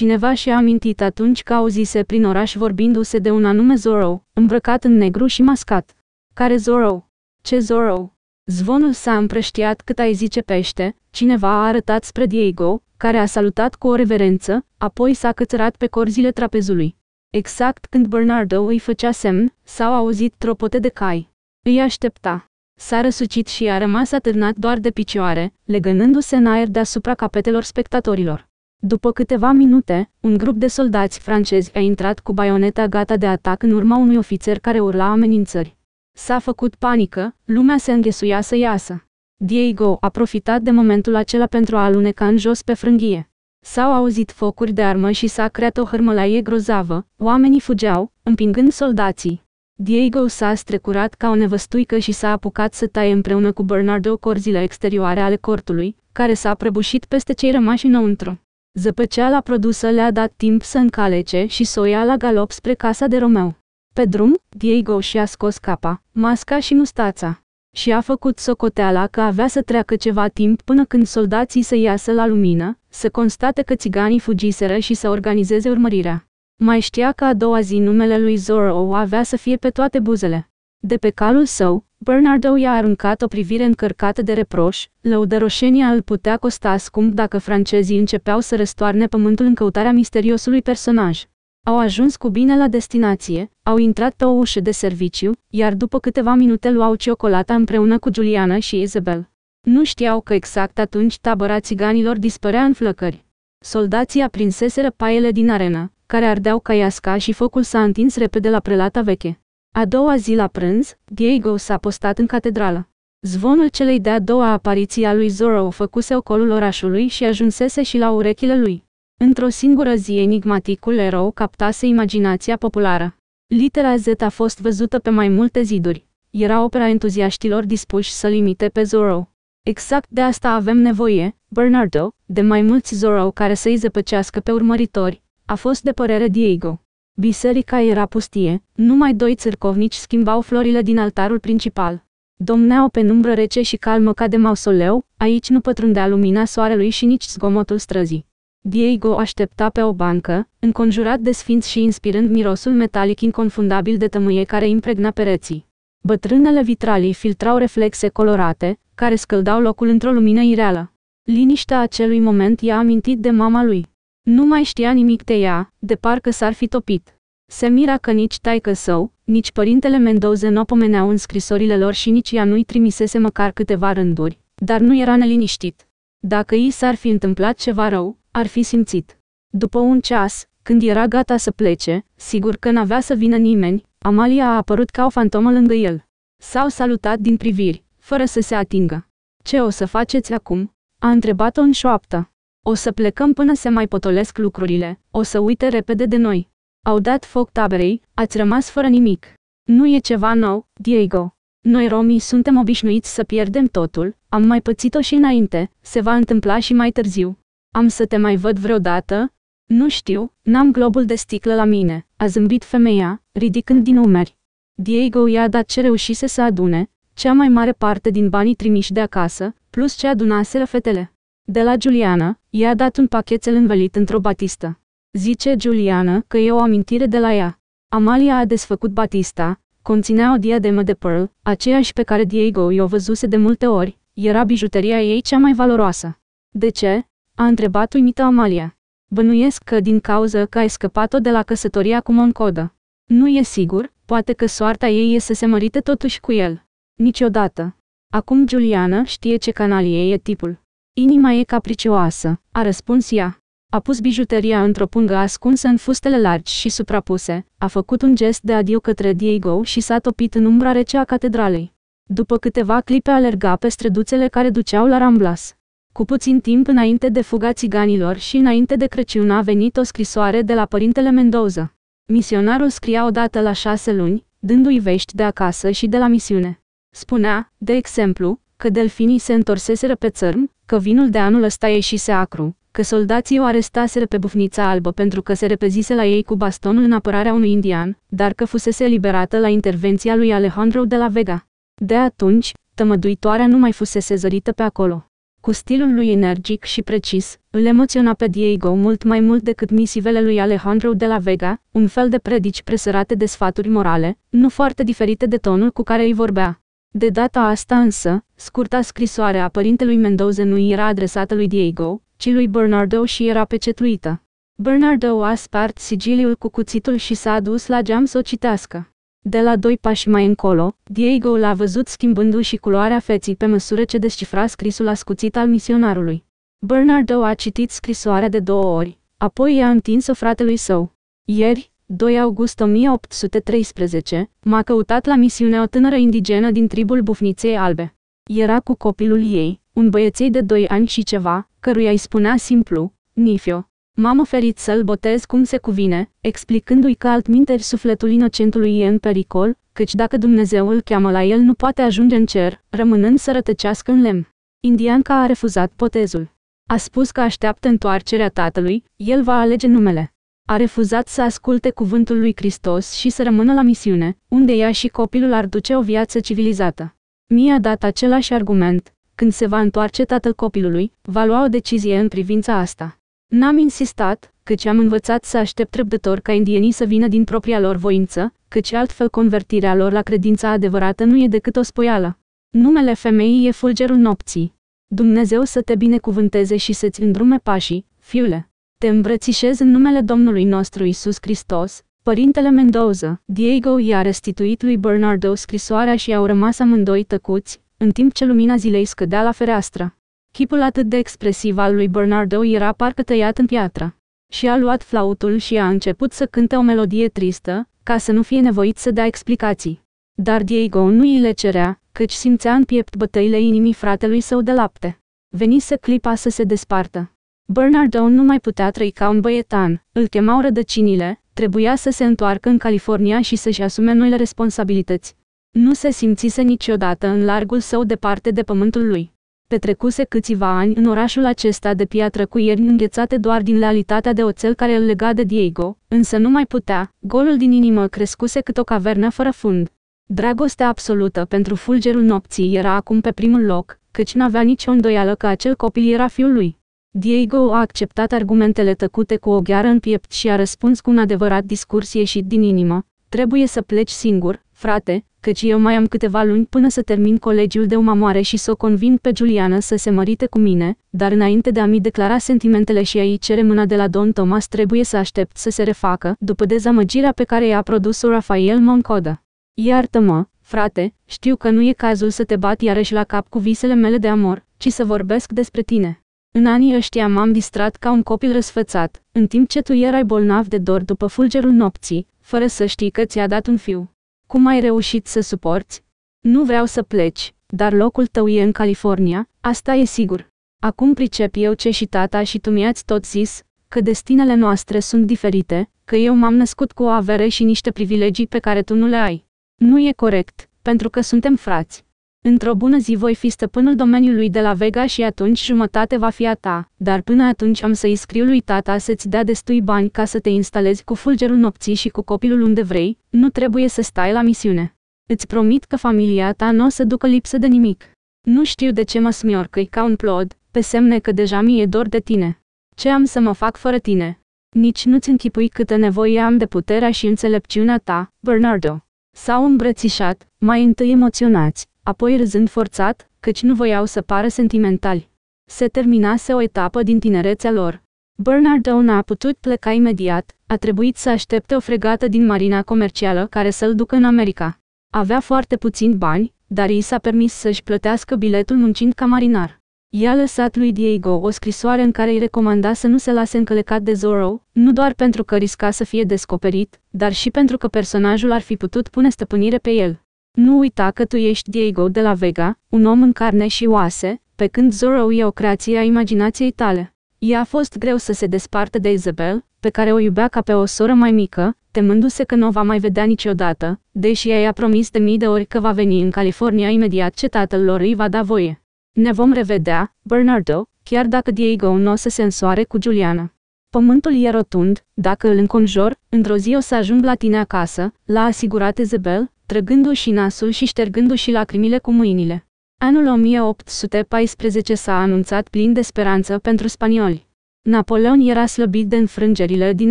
Cineva și-a amintit atunci că auzise prin oraș vorbindu-se de un anume Zoro, îmbrăcat în negru și mascat. Care Zoro? Ce Zoro? Zvonul s-a împrăștiat cât ai zice pește, cineva a arătat spre Diego, care a salutat cu o reverență, apoi s-a cățărat pe corzile trapezului. Exact când Bernardo îi făcea semn, s-au auzit tropote de cai. Îi aștepta. S-a răsucit și a rămas atârnat doar de picioare, legănându-se în aer deasupra capetelor spectatorilor. După câteva minute, un grup de soldați francezi a intrat cu baioneta gata de atac în urma unui ofițer care urla amenințări. S-a făcut panică, lumea se înghesuia să iasă. Diego a profitat de momentul acela pentru a aluneca în jos pe frânghie. S-au auzit focuri de armă și s-a creat o hârmălaie grozavă, oamenii fugeau, împingând soldații. Diego s-a strecurat ca o nevăstuică și s-a apucat să taie împreună cu Bernardo corzile exterioare ale cortului, care s-a prăbușit peste cei rămași înăuntru. Zăpăceala produsă le-a dat timp să încalece și să o ia la galop spre casa de Romeo. Pe drum, Diego și-a scos capa, masca și mustața. Și a făcut socoteala că avea să treacă ceva timp până când soldații să iasă la lumină, să constate că țiganii fugiseră și să organizeze urmărirea. Mai știa că a doua zi numele lui Zorro avea să fie pe toate buzele. De pe calul său, Bernardo i-a aruncat o privire încărcată de reproș, lăudăroșenia îl putea costa scump dacă francezii începeau să răstoarne pământul în căutarea misteriosului personaj. Au ajuns cu bine la destinație, au intrat pe o ușă de serviciu, iar după câteva minute luau ciocolata împreună cu Juliana și Isabel. Nu știau că exact atunci tabăra țiganilor dispărea în flăcări. Soldații aprinseseră paiele din arenă, care ardeau caiasca și focul s-a întins repede la prelata veche. A doua zi la prânz, Diego s-a postat în catedrală. Zvonul celei de-a doua apariții a lui Zorro făcuse ocolul orașului și ajunsese și la urechile lui. Într-o singură zi enigmaticul erou captase imaginația populară. Litera Z a fost văzută pe mai multe ziduri. Era opera entuziaștilor dispuși să limite pe Zorro. Exact de asta avem nevoie, Bernardo, de mai mulți Zorro care să-i zăpăcească pe urmăritori, a fost de părere Diego. Biserica era pustie, numai doi țărcovnici schimbau florile din altarul principal. Domnea o penumbră rece și calmă ca de mausoleu, aici nu pătrundea lumina soarelui și nici zgomotul străzii. Diego aștepta pe o bancă, înconjurat de sfinți și inspirând mirosul metalic inconfundabil de tămâie care impregna pereții. Bătrânele vitralii filtrau reflexe colorate, care scăldau locul într-o lumină ireală. Liniștea acelui moment i-a amintit de mama lui. Nu mai știa nimic de ea, de parcă s-ar fi topit. Se mira că nici taică său, nici părintele mendoze nu pomeneau în scrisorile lor și nici ea nu-i trimisese măcar câteva rânduri, dar nu era neliniștit. Dacă i s-ar fi întâmplat ceva rău, ar fi simțit. După un ceas, când era gata să plece, sigur că n-avea să vină nimeni, Amalia a apărut ca o fantomă lângă el. S-au salutat din priviri, fără să se atingă. Ce o să faceți acum?" a întrebat-o în șoaptă. O să plecăm până se mai potolesc lucrurile, o să uite repede de noi. Au dat foc taberei, ați rămas fără nimic. Nu e ceva nou, Diego. Noi romii suntem obișnuiți să pierdem totul, am mai pățit-o și înainte, se va întâmpla și mai târziu. Am să te mai văd vreodată? Nu știu, n-am globul de sticlă la mine, a zâmbit femeia, ridicând din umeri. Diego i-a dat ce reușise să adune, cea mai mare parte din banii trimiși de acasă, plus ce adunaseră fetele. De la Juliana, i-a dat un pachetel învelit într-o batistă. Zice Juliana că e o amintire de la ea. Amalia a desfăcut batista, conținea o diademă de pearl, aceeași pe care Diego i-o văzuse de multe ori, era bijuteria ei cea mai valoroasă. De ce? a întrebat uimită Amalia. Bănuiesc că din cauză că ai scăpat-o de la căsătoria cu Moncodă. Nu e sigur, poate că soarta ei e să se mărite totuși cu el. Niciodată. Acum Juliana știe ce canal ei e tipul. Inima e capricioasă, a răspuns ea. A pus bijuteria într-o pungă ascunsă în fustele largi și suprapuse, a făcut un gest de adiu către Diego și s-a topit în umbra rece a catedralei. După câteva clipe alerga pe străduțele care duceau la Ramblas. Cu puțin timp înainte de fuga țiganilor și înainte de Crăciun a venit o scrisoare de la părintele Mendoza. Misionarul scria odată la șase luni, dându-i vești de acasă și de la misiune. Spunea, de exemplu, că delfinii se întorseseră pe țărm, că vinul de anul ăsta ieșise acru, că soldații o arestaseră pe bufnița albă pentru că se repezise la ei cu bastonul în apărarea unui indian, dar că fusese eliberată la intervenția lui Alejandro de la Vega. De atunci, tămăduitoarea nu mai fusese zărită pe acolo. Cu stilul lui energic și precis, îl emoționa pe Diego mult mai mult decât misivele lui Alejandro de la Vega, un fel de predici presărate de sfaturi morale, nu foarte diferite de tonul cu care îi vorbea. De data asta însă, scurta scrisoare a părintelui Mendoza nu era adresată lui Diego, ci lui Bernardo și era pecetuită. Bernardo a spart sigiliul cu cuțitul și s-a dus la geam să o citească. De la doi pași mai încolo, Diego l-a văzut schimbându și culoarea feții pe măsură ce descifra scrisul ascuțit al misionarului. Bernardo a citit scrisoarea de două ori, apoi i-a întins-o fratelui său. Ieri, 2 august 1813, m-a căutat la misiune o tânără indigenă din tribul Bufniței Albe. Era cu copilul ei, un băieței de 2 ani și ceva, căruia îi spunea simplu, Nifio. M-am oferit să-l botez cum se cuvine, explicându-i că altminteri sufletul inocentului e în pericol, căci dacă Dumnezeu îl cheamă la el nu poate ajunge în cer, rămânând să rătăcească în lemn. Indianca a refuzat potezul. A spus că așteaptă întoarcerea tatălui, el va alege numele a refuzat să asculte cuvântul lui Hristos și să rămână la misiune, unde ea și copilul ar duce o viață civilizată. Mi-a dat același argument, când se va întoarce tatăl copilului, va lua o decizie în privința asta. N-am insistat, căci am învățat să aștept răbdător ca indienii să vină din propria lor voință, căci altfel convertirea lor la credința adevărată nu e decât o spoială. Numele femeii e fulgerul nopții. Dumnezeu să te binecuvânteze și să-ți îndrume pașii, fiule. Te îmbrățișez în numele Domnului nostru Isus Hristos, Părintele Mendoza, Diego i-a restituit lui Bernardo scrisoarea și au rămas amândoi tăcuți, în timp ce lumina zilei scădea la fereastră. Chipul atât de expresiv al lui Bernardo era parcă tăiat în piatră. Și a luat flautul și a început să cânte o melodie tristă, ca să nu fie nevoit să dea explicații. Dar Diego nu îi le cerea, căci simțea în piept bătăile inimii fratelui său de lapte. Venise clipa să se despartă. Bernardo nu mai putea trăi ca un băietan, îl chemau rădăcinile, trebuia să se întoarcă în California și să-și asume noile responsabilități. Nu se simțise niciodată în largul său departe de pământul lui. Petrecuse câțiva ani în orașul acesta de piatră cu ierni înghețate doar din lealitatea de oțel care îl lega de Diego, însă nu mai putea, golul din inimă crescuse cât o cavernă fără fund. Dragostea absolută pentru fulgerul nopții era acum pe primul loc, căci n-avea nicio îndoială că acel copil era fiul lui. Diego a acceptat argumentele tăcute cu o gheară în piept și a răspuns cu un adevărat discurs ieșit din inimă. Trebuie să pleci singur, frate, căci eu mai am câteva luni până să termin colegiul de umamoare și să o convin pe Juliana să se mărite cu mine, dar înainte de a-mi declara sentimentele și a-i cere mâna de la Don Thomas trebuie să aștept să se refacă, după dezamăgirea pe care i-a produs-o Rafael Moncoda. Iartă-mă, frate, știu că nu e cazul să te bat iarăși la cap cu visele mele de amor, ci să vorbesc despre tine. În anii ăștia m-am distrat ca un copil răsfățat, în timp ce tu erai bolnav de dor după fulgerul nopții, fără să știi că ți-a dat un fiu. Cum ai reușit să suporți? Nu vreau să pleci, dar locul tău e în California, asta e sigur. Acum pricep eu ce și tata și tu mi-ați tot zis, că destinele noastre sunt diferite, că eu m-am născut cu o avere și niște privilegii pe care tu nu le ai. Nu e corect, pentru că suntem frați. Într-o bună zi voi fi stăpânul domeniului de la Vega și atunci jumătate va fi a ta, dar până atunci am să-i scriu lui tata să-ți dea destui bani ca să te instalezi cu fulgerul nopții și cu copilul unde vrei, nu trebuie să stai la misiune. Îți promit că familia ta nu o să ducă lipsă de nimic. Nu știu de ce mă smiorcăi ca un plod, pe semne că deja mi-e dor de tine. Ce am să mă fac fără tine? Nici nu-ți închipui câtă nevoie am de puterea și înțelepciunea ta, Bernardo. S-au îmbrățișat, mai întâi emoționați, apoi râzând forțat, căci nu voiau să pară sentimentali. Se terminase o etapă din tinerețea lor. Bernard Owen a putut pleca imediat, a trebuit să aștepte o fregată din marina comercială care să-l ducă în America. Avea foarte puțini bani, dar i s-a permis să-și plătească biletul muncind ca marinar. I-a lăsat lui Diego o scrisoare în care îi recomanda să nu se lase încălecat de Zorro, nu doar pentru că risca să fie descoperit, dar și pentru că personajul ar fi putut pune stăpânire pe el. Nu uita că tu ești Diego de la Vega, un om în carne și oase, pe când Zorro e o creație a imaginației tale. I-a fost greu să se despartă de Isabel, pe care o iubea ca pe o soră mai mică, temându-se că nu o va mai vedea niciodată, deși ea i-a promis de mii de ori că va veni în California imediat ce tatăl lor îi va da voie. Ne vom revedea, Bernardo, chiar dacă Diego nu o să se însoare cu Juliana. Pământul e rotund, dacă îl înconjor, într-o zi o să ajung la tine acasă, l-a asigurat Isabel, trăgându-și nasul și ștergându-și lacrimile cu mâinile. Anul 1814 s-a anunțat plin de speranță pentru spanioli. Napoleon era slăbit de înfrângerile din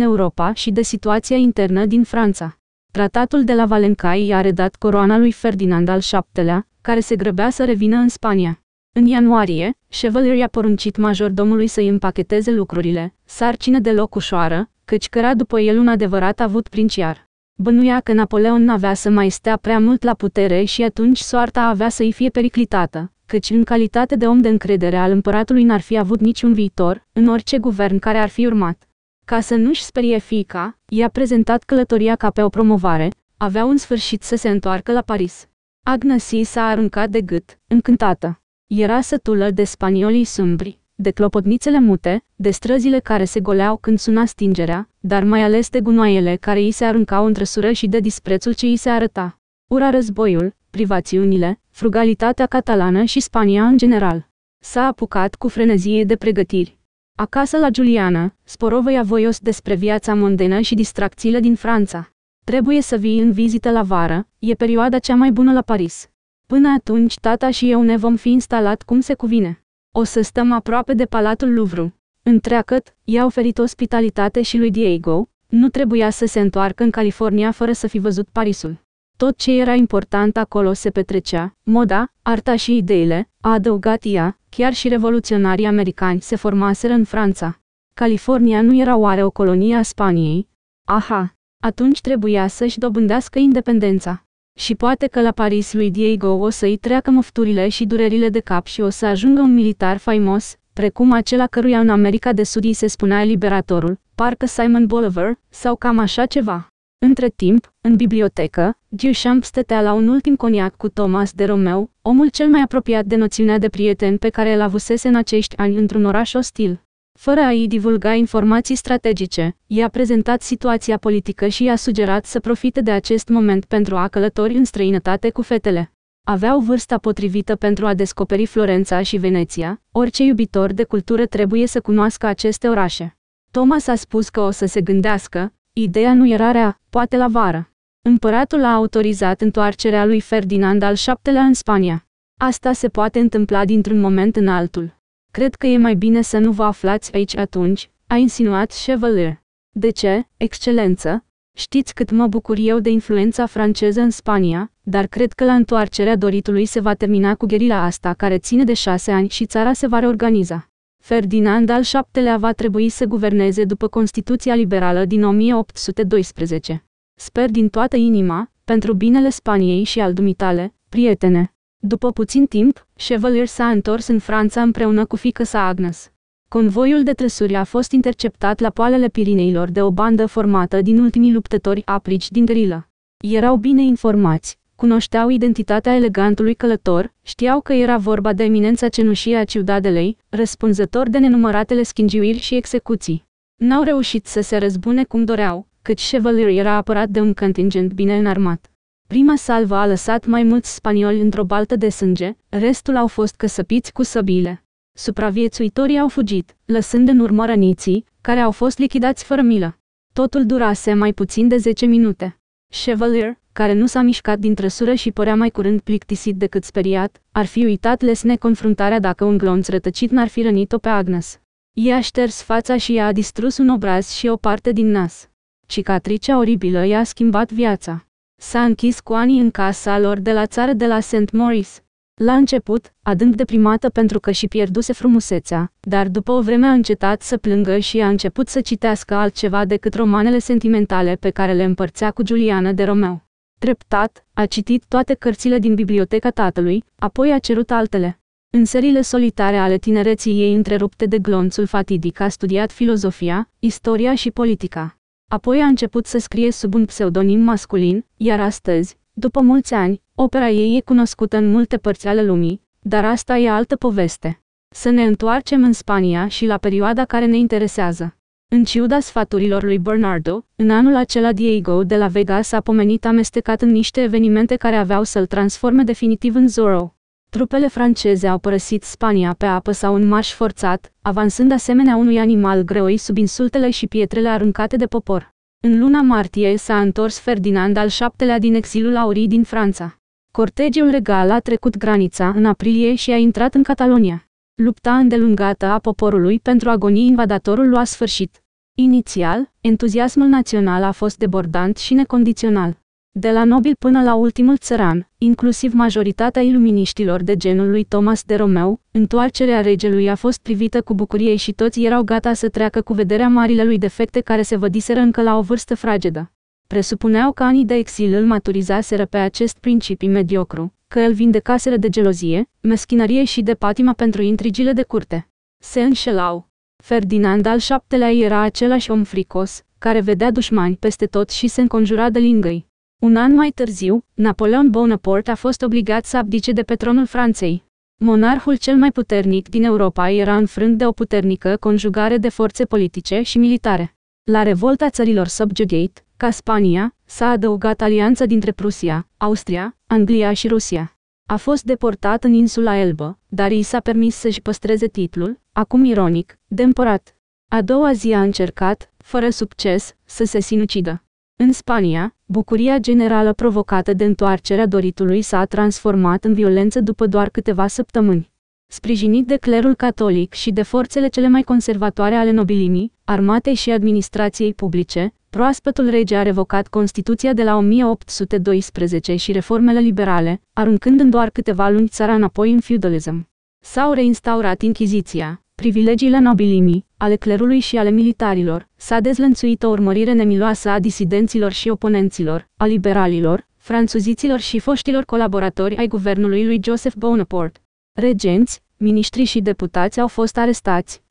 Europa și de situația internă din Franța. Tratatul de la Valencai i-a redat coroana lui Ferdinand al VII-lea, care se grăbea să revină în Spania. În ianuarie, Chevalier i-a poruncit majordomului să-i împacheteze lucrurile, sarcină deloc ușoară, căci căra după el un adevărat avut princiar. Bănuia că Napoleon n-avea să mai stea prea mult la putere și atunci soarta avea să-i fie periclitată, căci în calitate de om de încredere al împăratului n-ar fi avut niciun viitor, în orice guvern care ar fi urmat. Ca să nu-și sperie fica, i-a prezentat călătoria ca pe o promovare, avea un sfârșit să se întoarcă la Paris. Agnesi s-a aruncat de gât, încântată. Era sătulă de spaniolii sumbri de clopotnițele mute, de străzile care se goleau când suna stingerea, dar mai ales de gunoaiele care îi se aruncau între sură și de disprețul ce îi se arăta. Ura războiul, privațiunile, frugalitatea catalană și Spania în general. S-a apucat cu frenezie de pregătiri. Acasă la Giuliana, sporovăia voios despre viața mondenă și distracțiile din Franța. Trebuie să vii în vizită la vară, e perioada cea mai bună la Paris. Până atunci tata și eu ne vom fi instalat cum se cuvine. O să stăm aproape de Palatul Louvre. Întreacăt, i-a oferit ospitalitate și lui Diego, nu trebuia să se întoarcă în California fără să fi văzut Parisul. Tot ce era important acolo se petrecea, moda, arta și ideile, a adăugat ea, chiar și revoluționarii americani se formaseră în Franța. California nu era oare o colonie a Spaniei? Aha, atunci trebuia să-și dobândească independența și poate că la Paris lui Diego o să-i treacă mofturile și durerile de cap și o să ajungă un militar faimos, precum acela căruia în America de Sud îi se spunea liberatorul, parcă Simon Bolivar, sau cam așa ceva. Între timp, în bibliotecă, Duchamp stătea la un ultim coniac cu Thomas de Romeu, omul cel mai apropiat de noțiunea de prieten pe care îl avusese în acești ani într-un oraș ostil. Fără a-i divulga informații strategice, i-a prezentat situația politică și i-a sugerat să profite de acest moment pentru a călători în străinătate cu fetele. Aveau vârsta potrivită pentru a descoperi Florența și Veneția, orice iubitor de cultură trebuie să cunoască aceste orașe. Thomas a spus că o să se gândească, ideea nu era rea, poate la vară. Împăratul a autorizat întoarcerea lui Ferdinand al VII-lea în Spania. Asta se poate întâmpla dintr-un moment în altul. Cred că e mai bine să nu vă aflați aici atunci, a insinuat Chevalier. De ce, excelență? Știți cât mă bucur eu de influența franceză în Spania, dar cred că la întoarcerea doritului se va termina cu gherila asta care ține de șase ani și țara se va reorganiza. Ferdinand al VII-lea va trebui să guverneze după Constituția Liberală din 1812. Sper din toată inima, pentru binele Spaniei și al dumitale, prietene, după puțin timp, Chevalier s-a întors în Franța împreună cu fică sa Agnes. Convoiul de trăsuri a fost interceptat la poalele Pirineilor de o bandă formată din ultimii luptători aprici din grilă. Erau bine informați, cunoșteau identitatea elegantului călător, știau că era vorba de eminența cenușie a ciudadelei, răspunzător de nenumăratele schingiuiri și execuții. N-au reușit să se răzbune cum doreau, cât Chevalier era apărat de un contingent bine înarmat. Prima salvă a lăsat mai mulți spanioli într-o baltă de sânge, restul au fost căsăpiți cu săbile. Supraviețuitorii au fugit, lăsând în urmă răniții, care au fost lichidați fără milă. Totul durase mai puțin de 10 minute. Chevalier, care nu s-a mișcat din trăsură și părea mai curând plictisit decât speriat, ar fi uitat lesne confruntarea dacă un glonț rătăcit n-ar fi rănit-o pe Agnes. I-a șters fața și i-a distrus un obraz și o parte din nas. Cicatricea oribilă i-a schimbat viața. S-a închis cu ani în casa lor de la țară de la St. Morris. La început, adânc deprimată pentru că și pierduse frumusețea, dar după o vreme a încetat să plângă și a început să citească altceva decât romanele sentimentale pe care le împărțea cu Juliana de Romeo. Treptat, a citit toate cărțile din biblioteca tatălui, apoi a cerut altele. În serile solitare ale tinereții ei întrerupte de glonțul fatidic a studiat filozofia, istoria și politica. Apoi a început să scrie sub un pseudonim masculin, iar astăzi, după mulți ani, opera ei e cunoscută în multe părți ale lumii, dar asta e altă poveste. Să ne întoarcem în Spania și la perioada care ne interesează. În ciuda sfaturilor lui Bernardo, în anul acela Diego de la Vega s-a pomenit amestecat în niște evenimente care aveau să-l transforme definitiv în Zorro. Trupele franceze au părăsit Spania pe apă sau în marș forțat, avansând asemenea unui animal greoi sub insultele și pietrele aruncate de popor. În luna martie s-a întors Ferdinand al VII-lea din exilul aurii din Franța. Cortegiul regal a trecut granița în aprilie și a intrat în Catalonia. Lupta îndelungată a poporului pentru agonii invadatorul lua sfârșit. Inițial, entuziasmul național a fost debordant și necondițional. De la nobil până la ultimul țăran, inclusiv majoritatea iluminiștilor de genul lui Thomas de Romeu, întoarcerea regelui a fost privită cu bucurie și toți erau gata să treacă cu vederea marile lui defecte care se vădiseră încă la o vârstă fragedă. Presupuneau că anii de exil îl maturizaseră pe acest principiu mediocru, că îl vindecaseră de gelozie, meschinărie și de patima pentru intrigile de curte. Se înșelau. Ferdinand al VII-lea era același om fricos, care vedea dușmani peste tot și se înconjura de lingăi. Un an mai târziu, Napoleon Bonaparte a fost obligat să abdice de pe tronul Franței. Monarhul cel mai puternic din Europa era înfrânt de o puternică conjugare de forțe politice și militare. La revolta țărilor subjugate, ca Spania, s-a adăugat alianța dintre Prusia, Austria, Anglia și Rusia. A fost deportat în insula Elbă, dar i s-a permis să-și păstreze titlul, acum ironic, de împărat. A doua zi a încercat, fără succes, să se sinucidă. În Spania, bucuria generală provocată de întoarcerea doritului s-a transformat în violență după doar câteva săptămâni. Sprijinit de clerul catolic și de forțele cele mai conservatoare ale nobilimii, armatei și administrației publice, proaspătul rege a revocat Constituția de la 1812 și reformele liberale, aruncând în doar câteva luni țara înapoi în feudalism. S-au reinstaurat Inchiziția, privilegiile nobilimii, ale clerului și ale militarilor, s-a dezlănțuit o urmărire nemiloasă a disidenților și oponenților, a liberalilor, franțuziților și foștilor colaboratori ai guvernului lui Joseph Bonaparte. Regenți, miniștri și deputați au fost arestați,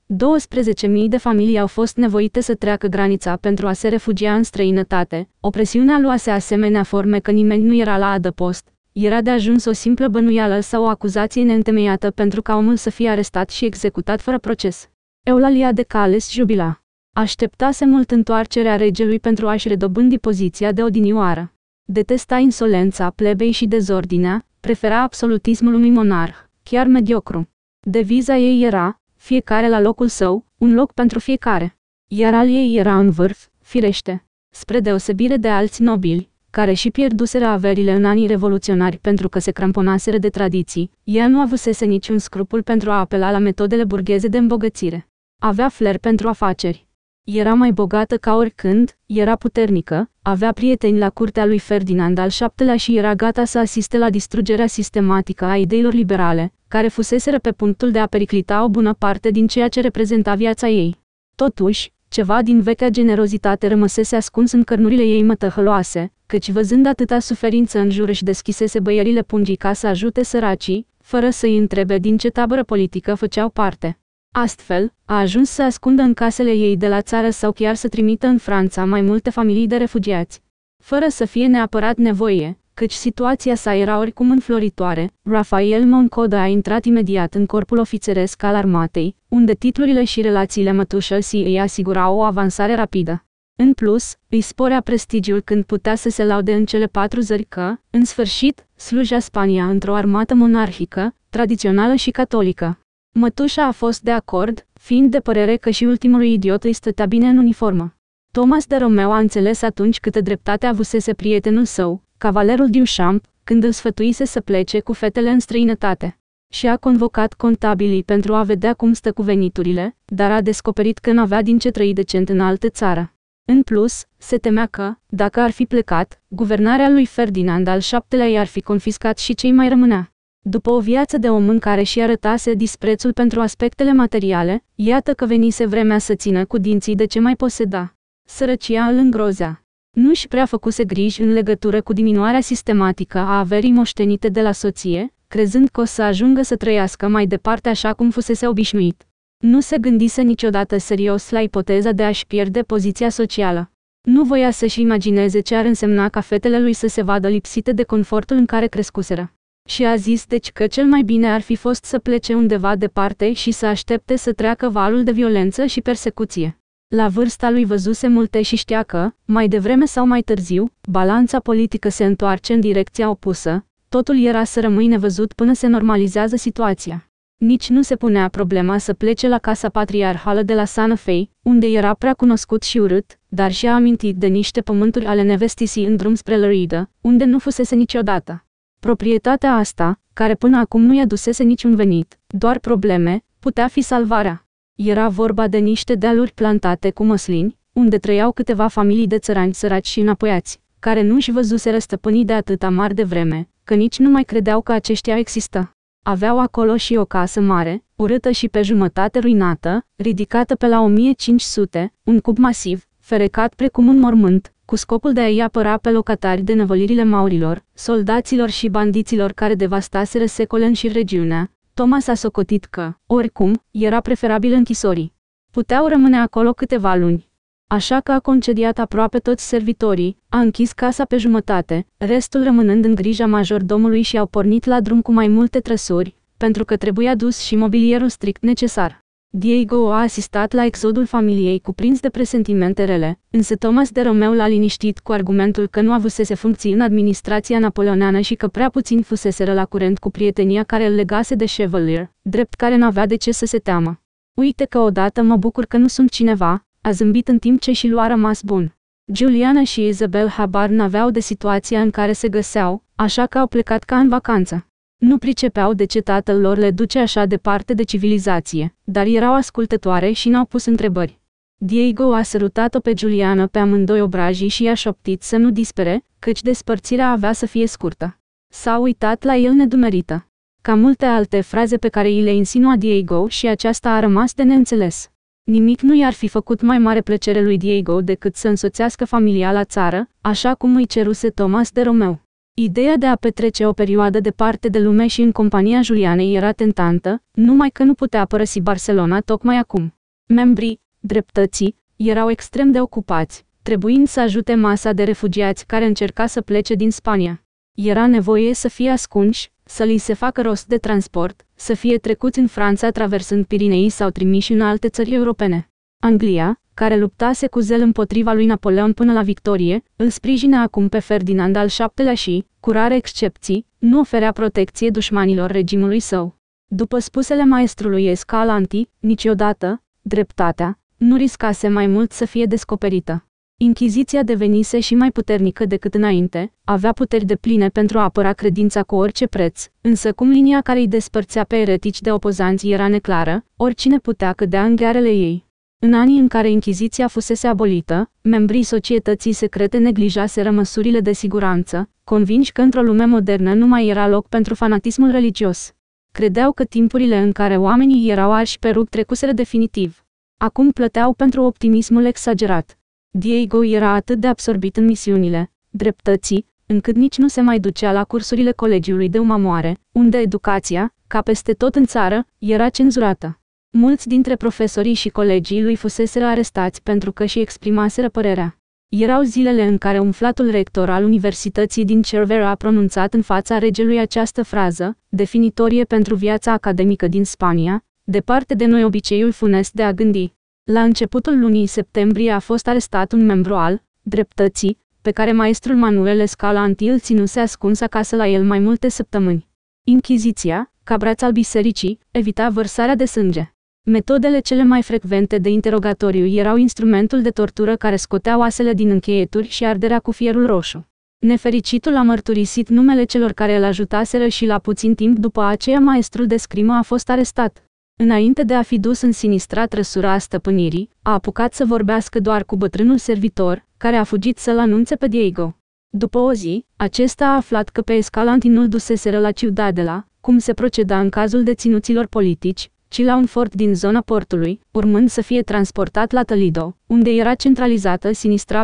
12.000 de familii au fost nevoite să treacă granița pentru a se refugia în străinătate, opresiunea luase asemenea forme că nimeni nu era la adăpost, era de ajuns o simplă bănuială sau o acuzație neîntemeiată pentru ca omul să fie arestat și executat fără proces. Eulalia de Cales jubila. Așteptase mult întoarcerea regelui pentru a-și redobândi poziția de odinioară. Detesta insolența plebei și dezordinea, prefera absolutismul unui monarh, chiar mediocru. Deviza ei era, fiecare la locul său, un loc pentru fiecare. Iar al ei era în vârf, firește. Spre deosebire de alți nobili, care și pierduseră averile în anii revoluționari pentru că se cramponaseră de tradiții, ea nu avusese niciun scrupul pentru a apela la metodele burgheze de îmbogățire. Avea fler pentru afaceri. Era mai bogată ca oricând, era puternică, avea prieteni la curtea lui Ferdinand al VII-lea și era gata să asiste la distrugerea sistematică a ideilor liberale, care fuseseră pe punctul de a periclita o bună parte din ceea ce reprezenta viața ei. Totuși, ceva din vechea generozitate rămăsese ascuns în cărnurile ei mătăhăloase, căci văzând atâta suferință în jur își deschisese băierile pungii ca să ajute săracii, fără să-i întrebe din ce tabără politică făceau parte. Astfel, a ajuns să ascundă în casele ei de la țară sau chiar să trimită în Franța mai multe familii de refugiați. Fără să fie neapărat nevoie, căci situația sa era oricum înfloritoare, Rafael Moncoda a intrat imediat în corpul ofițeresc al armatei, unde titlurile și relațiile mătușăsii îi asigurau o avansare rapidă. În plus, îi sporea prestigiul când putea să se laude în cele patru zări că, în sfârșit, sluja Spania într-o armată monarhică, tradițională și catolică. Mătușa a fost de acord, fiind de părere că și ultimului idiot îi stătea bine în uniformă. Thomas de Romeo a înțeles atunci câtă dreptate avusese prietenul său, cavalerul Duchamp, când îl sfătuise să plece cu fetele în străinătate. Și a convocat contabilii pentru a vedea cum stă cu veniturile, dar a descoperit că n-avea din ce trăi decent în altă țară. În plus, se temea că, dacă ar fi plecat, guvernarea lui Ferdinand al VII-lea i-ar fi confiscat și cei mai rămânea. După o viață de om în care și arătase disprețul pentru aspectele materiale, iată că venise vremea să țină cu dinții de ce mai poseda. Sărăcia îl îngrozea. Nu și prea făcuse griji în legătură cu diminuarea sistematică a averii moștenite de la soție, crezând că o să ajungă să trăiască mai departe așa cum fusese obișnuit. Nu se gândise niciodată serios la ipoteza de a-și pierde poziția socială. Nu voia să-și imagineze ce ar însemna ca fetele lui să se vadă lipsite de confortul în care crescuseră. Și a zis deci că cel mai bine ar fi fost să plece undeva departe și să aștepte să treacă valul de violență și persecuție. La vârsta lui văzuse multe și știa că, mai devreme sau mai târziu, balanța politică se întoarce în direcția opusă, totul era să rămâi nevăzut până se normalizează situația. Nici nu se punea problema să plece la casa patriarhală de la Santa Fe, unde era prea cunoscut și urât, dar și-a amintit de niște pământuri ale nevestisii în drum spre Lărâidă, unde nu fusese niciodată. Proprietatea asta, care până acum nu i-a dusese niciun venit, doar probleme, putea fi salvarea. Era vorba de niște dealuri plantate cu măslini, unde trăiau câteva familii de țărani săraci și înapoiați, care nu-și văzuseră stăpânii de atâta mari de vreme, că nici nu mai credeau că aceștia există. Aveau acolo și o casă mare, urâtă și pe jumătate ruinată, ridicată pe la 1500, un cub masiv, ferecat precum un mormânt, cu scopul de a-i apăra pe locatari de nevălirile maurilor, soldaților și bandiților care devastaseră secole în și regiunea, Thomas a socotit că, oricum, era preferabil închisorii. Puteau rămâne acolo câteva luni așa că a concediat aproape toți servitorii, a închis casa pe jumătate, restul rămânând în grija major domului și au pornit la drum cu mai multe trăsuri, pentru că trebuia dus și mobilierul strict necesar. Diego a asistat la exodul familiei cuprins de presentimente rele, însă Thomas de Romeu l-a liniștit cu argumentul că nu avusese funcții în administrația napoleoneană și că prea puțin fuseseră la curent cu prietenia care îl legase de Chevalier, drept care n-avea de ce să se teamă. Uite că odată mă bucur că nu sunt cineva, a zâmbit în timp ce și lua rămas bun. Juliana și Isabel habar n-aveau de situația în care se găseau, așa că au plecat ca în vacanță. Nu pricepeau de ce tatăl lor le duce așa departe de civilizație, dar erau ascultătoare și n-au pus întrebări. Diego a sărutat-o pe Juliana pe amândoi obrajii și i-a șoptit să nu dispere, căci despărțirea avea să fie scurtă. S-a uitat la el nedumerită. Ca multe alte fraze pe care i le insinua Diego și aceasta a rămas de neînțeles. Nimic nu i-ar fi făcut mai mare plăcere lui Diego decât să însoțească familia la țară, așa cum îi ceruse Thomas de Romeo. Ideea de a petrece o perioadă departe de lume și în compania Julianei era tentantă, numai că nu putea părăsi Barcelona tocmai acum. Membrii dreptății erau extrem de ocupați, trebuind să ajute masa de refugiați care încerca să plece din Spania. Era nevoie să fie ascunși, să li se facă rost de transport, să fie trecuți în Franța traversând Pirinei sau trimiși în alte țări europene. Anglia, care luptase cu zel împotriva lui Napoleon până la victorie, îl sprijină acum pe Ferdinand al VII-lea și, cu rare excepții, nu oferea protecție dușmanilor regimului său. După spusele maestrului Escalanti, niciodată, dreptatea, nu riscase mai mult să fie descoperită. Inchiziția devenise și mai puternică decât înainte, avea puteri de pline pentru a apăra credința cu orice preț, însă cum linia care îi despărțea pe eretici de opozanți era neclară, oricine putea cădea în ghearele ei. În anii în care Inchiziția fusese abolită, membrii societății secrete neglijaseră măsurile de siguranță, convinși că într-o lume modernă nu mai era loc pentru fanatismul religios. Credeau că timpurile în care oamenii erau arși pe rug trecuseră definitiv. Acum plăteau pentru optimismul exagerat. Diego era atât de absorbit în misiunile dreptății, încât nici nu se mai ducea la cursurile colegiului de umamoare, unde educația, ca peste tot în țară, era cenzurată. Mulți dintre profesorii și colegii lui fuseseră arestați pentru că și exprimaseră părerea. Erau zilele în care umflatul rector al Universității din Cervera a pronunțat în fața regelui această frază, definitorie pentru viața academică din Spania, departe de noi obiceiul funest de a gândi. La începutul lunii septembrie a fost arestat un membru al dreptății, pe care maestrul Manuel Escala Antil ținuse ascuns acasă la el mai multe săptămâni. Inchiziția, ca braț al bisericii, evita vărsarea de sânge. Metodele cele mai frecvente de interogatoriu erau instrumentul de tortură care scotea oasele din încheieturi și arderea cu fierul roșu. Nefericitul a mărturisit numele celor care îl ajutaseră și la puțin timp după aceea maestrul de scrimă a fost arestat. Înainte de a fi dus în sinistrat, răsura a stăpânirii, a apucat să vorbească doar cu bătrânul servitor, care a fugit să-l anunțe pe Diego. După o zi, acesta a aflat că pe Escalantinul duseseră la Ciudadela, cum se proceda în cazul deținuților politici, ci la un fort din zona portului, urmând să fie transportat la Toledo, unde era centralizată sinistra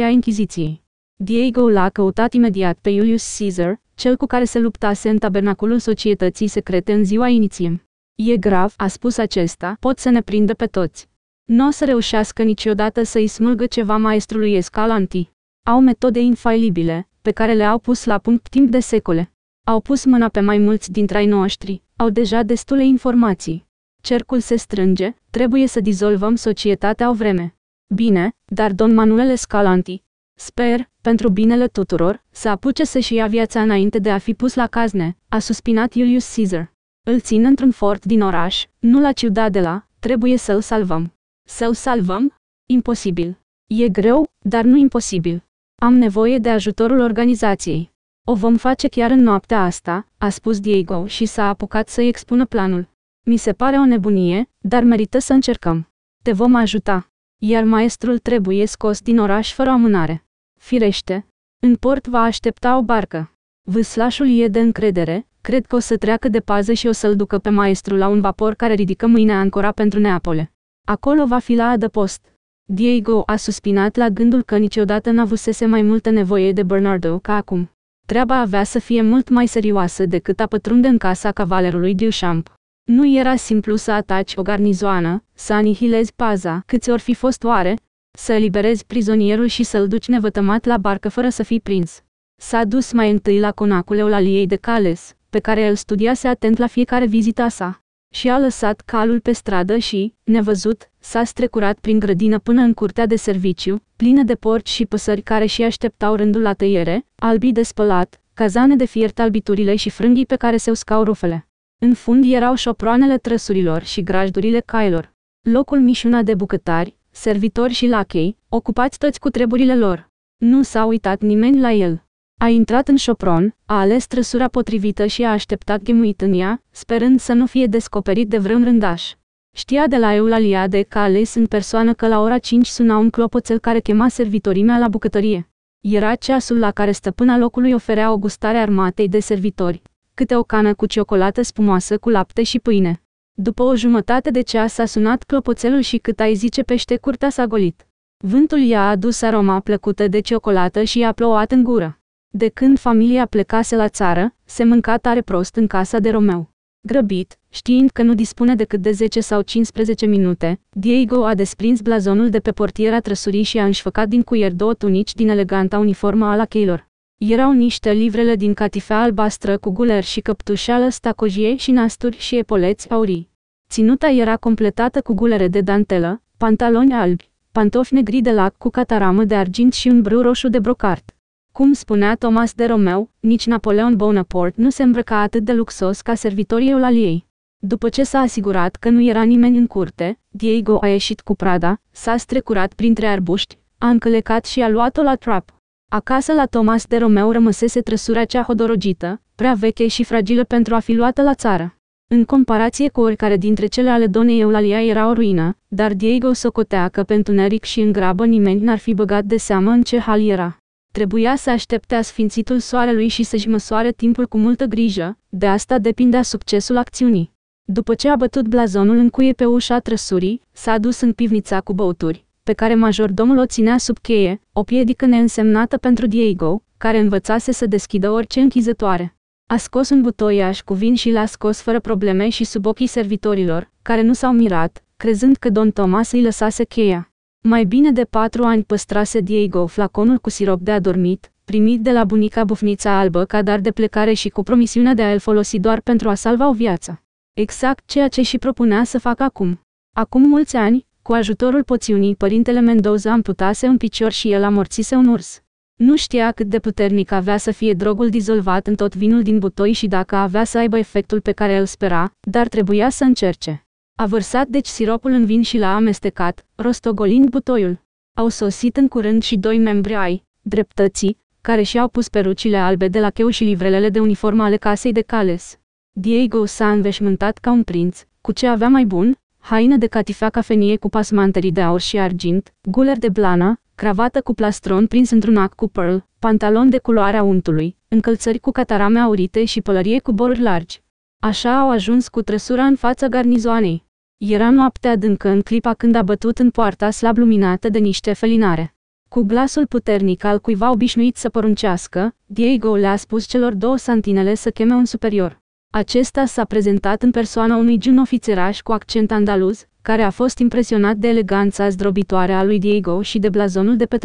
a Inchiziției. Diego l-a căutat imediat pe Julius Caesar, cel cu care se luptase în tabernaculul societății secrete în ziua iniției. E grav, a spus acesta, pot să ne prindă pe toți. Nu o să reușească niciodată să-i smulgă ceva maestrului Escalanti. Au metode infailibile, pe care le-au pus la punct timp de secole. Au pus mâna pe mai mulți dintre ai noștri, au deja destule informații. Cercul se strânge, trebuie să dizolvăm societatea o vreme. Bine, dar domn Manuel Escalanti, sper, pentru binele tuturor, să apuce să-și ia viața înainte de a fi pus la cazne, a suspinat Julius Caesar. Îl țin într-un fort din oraș, nu la Ciudadela, trebuie să-l salvăm. Să-l salvăm? Imposibil. E greu, dar nu imposibil. Am nevoie de ajutorul organizației. O vom face chiar în noaptea asta, a spus Diego și s-a apucat să-i expună planul. Mi se pare o nebunie, dar merită să încercăm. Te vom ajuta. Iar maestrul trebuie scos din oraș fără amânare. Firește, în port va aștepta o barcă. Vâslașul e de încredere, Cred că o să treacă de pază și o să-l ducă pe maestru la un vapor care ridică mâine ancora pentru Neapole. Acolo va fi la adăpost. Diego a suspinat la gândul că niciodată n-avusese mai multă nevoie de Bernardo ca acum. Treaba avea să fie mult mai serioasă decât a pătrunde în casa cavalerului Duchamp. Nu era simplu să ataci o garnizoană, să anihilezi paza, câți ori fi fost oare, să eliberezi prizonierul și să-l duci nevătămat la barcă fără să fii prins. S-a dus mai întâi la conacul Eulaliei de Cales, pe care îl studiase atent la fiecare vizita sa. Și a lăsat calul pe stradă și, nevăzut, s-a strecurat prin grădină până în curtea de serviciu, plină de porci și păsări care și așteptau rândul la tăiere, albii de spălat, cazane de fiert albiturile și frânghii pe care se uscau rufele. În fund erau șoproanele trăsurilor și grajdurile cailor. Locul mișuna de bucătari, servitori și lachei, ocupați toți cu treburile lor. Nu s-a uitat nimeni la el. A intrat în șopron, a ales trăsura potrivită și a așteptat ghemuit în ea, sperând să nu fie descoperit de vreun rândaș. Știa de la Eulaliade că a ales în persoană că la ora 5 suna un clopoțel care chema servitorimea la bucătărie. Era ceasul la care stăpâna locului oferea o gustare armatei de servitori, câte o cană cu ciocolată spumoasă cu lapte și pâine. După o jumătate de ceas a sunat clopoțelul și cât ai zice pește curtea s-a golit. Vântul i-a adus aroma plăcută de ciocolată și i-a plouat în gură. De când familia plecase la țară, se mânca tare prost în casa de Romeo. Grăbit, știind că nu dispune decât de 10 sau 15 minute, Diego a desprins blazonul de pe portiera trăsurii și a înșfăcat din cuier două tunici din eleganta uniformă a lacheilor. Erau niște livrele din catifea albastră cu guler și căptușeală stacojie și nasturi și epoleți aurii. Ținuta era completată cu gulere de dantelă, pantaloni albi, pantofi negri de lac cu cataramă de argint și un brâu roșu de brocart. Cum spunea Thomas de Romeu, nici Napoleon Bonaparte nu se îmbrăca atât de luxos ca servitorii Eulaliei. După ce s-a asigurat că nu era nimeni în curte, Diego a ieșit cu prada, s-a strecurat printre arbuști, a încălecat și a luat-o la trap. Acasă la Thomas de Romeu rămăsese trăsura cea hodorogită, prea veche și fragilă pentru a fi luată la țară. În comparație cu oricare dintre cele ale donei Eulalia era o ruină, dar Diego socotea că pentru Neric și în grabă nimeni n-ar fi băgat de seamă în ce hal era. Trebuia să aștepte asfințitul soarelui și să-și măsoare timpul cu multă grijă, de asta depindea succesul acțiunii. După ce a bătut blazonul în cuie pe ușa trăsurii, s-a dus în pivnița cu băuturi, pe care majordomul o ținea sub cheie, o piedică neînsemnată pentru Diego, care învățase să deschidă orice închizătoare. A scos un butoiaș cu vin și l-a scos fără probleme și sub ochii servitorilor, care nu s-au mirat, crezând că Don Thomas îi lăsase cheia. Mai bine de patru ani păstrase Diego flaconul cu sirop de adormit, primit de la bunica bufnița albă ca dar de plecare și cu promisiunea de a-l folosi doar pentru a salva o viață. Exact ceea ce și propunea să facă acum. Acum mulți ani, cu ajutorul poțiunii, părintele Mendoza amputase un picior și el amorțise un urs. Nu știa cât de puternic avea să fie drogul dizolvat în tot vinul din butoi și dacă avea să aibă efectul pe care îl spera, dar trebuia să încerce. A vărsat deci siropul în vin și l-a amestecat, rostogolind butoiul. Au sosit în curând și doi membri ai dreptății, care și-au pus perucile albe de la cheu și livrelele de uniformă ale casei de cales. Diego s-a înveșmântat ca un prinț, cu ce avea mai bun, haină de catifea cafenie cu pasmanterii de aur și argint, guler de blana, cravată cu plastron prins într-un ac cu pearl, pantalon de culoarea untului, încălțări cu catarame aurite și pălărie cu boruri largi. Așa au ajuns cu trăsura în fața garnizoanei. Era noaptea adâncă în clipa când a bătut în poarta slab luminată de niște felinare. Cu glasul puternic al cuiva obișnuit să poruncească, Diego le-a spus celor două santinele să cheme un superior. Acesta s-a prezentat în persoana unui gen ofițeraș cu accent andaluz, care a fost impresionat de eleganța zdrobitoare a lui Diego și de blazonul de pe